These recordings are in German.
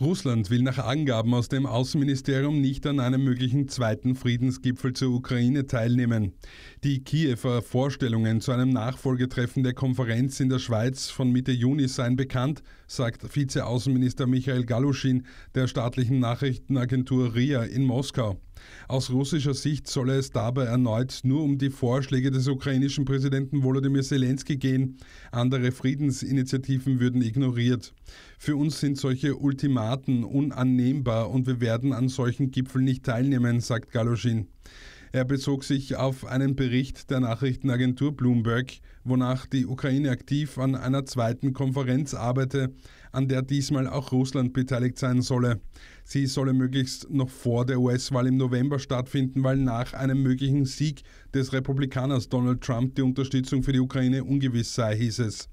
Russland will nach Angaben aus dem Außenministerium nicht an einem möglichen zweiten Friedensgipfel zur Ukraine teilnehmen. Die Kiewer Vorstellungen zu einem Nachfolgetreffen der Konferenz in der Schweiz von Mitte Juni seien bekannt, sagt Vizeaußenminister Michael Galuschin der staatlichen Nachrichtenagentur RIA in Moskau. Aus russischer Sicht solle es dabei erneut nur um die Vorschläge des ukrainischen Präsidenten Volodymyr Zelensky gehen. Andere Friedensinitiativen würden ignoriert. Für uns sind solche Ultimaten unannehmbar und wir werden an solchen Gipfeln nicht teilnehmen, sagt Galoschin. Er bezog sich auf einen Bericht der Nachrichtenagentur Bloomberg, wonach die Ukraine aktiv an einer zweiten Konferenz arbeite, an der diesmal auch Russland beteiligt sein solle. Sie solle möglichst noch vor der US-Wahl im November stattfinden, weil nach einem möglichen Sieg des Republikaners Donald Trump die Unterstützung für die Ukraine ungewiss sei, hieß es.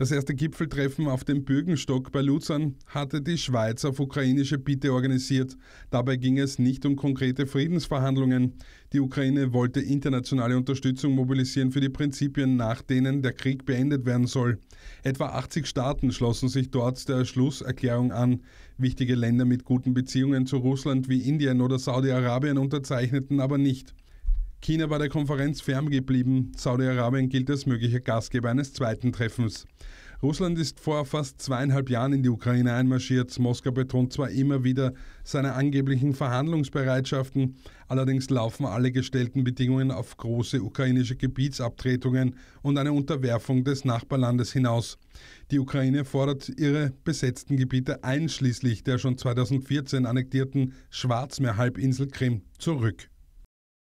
Das erste Gipfeltreffen auf dem Bürgenstock bei Luzern hatte die Schweiz auf ukrainische Bitte organisiert. Dabei ging es nicht um konkrete Friedensverhandlungen. Die Ukraine wollte internationale Unterstützung mobilisieren für die Prinzipien, nach denen der Krieg beendet werden soll. Etwa 80 Staaten schlossen sich dort der Schlusserklärung an. Wichtige Länder mit guten Beziehungen zu Russland wie Indien oder Saudi-Arabien unterzeichneten aber nicht. China war der Konferenz ferngeblieben, Saudi-Arabien gilt als möglicher Gastgeber eines zweiten Treffens. Russland ist vor fast zweieinhalb Jahren in die Ukraine einmarschiert. Moskau betont zwar immer wieder seine angeblichen Verhandlungsbereitschaften, allerdings laufen alle gestellten Bedingungen auf große ukrainische Gebietsabtretungen und eine Unterwerfung des Nachbarlandes hinaus. Die Ukraine fordert ihre besetzten Gebiete einschließlich der schon 2014 annektierten Schwarzmeerhalbinsel Krim zurück.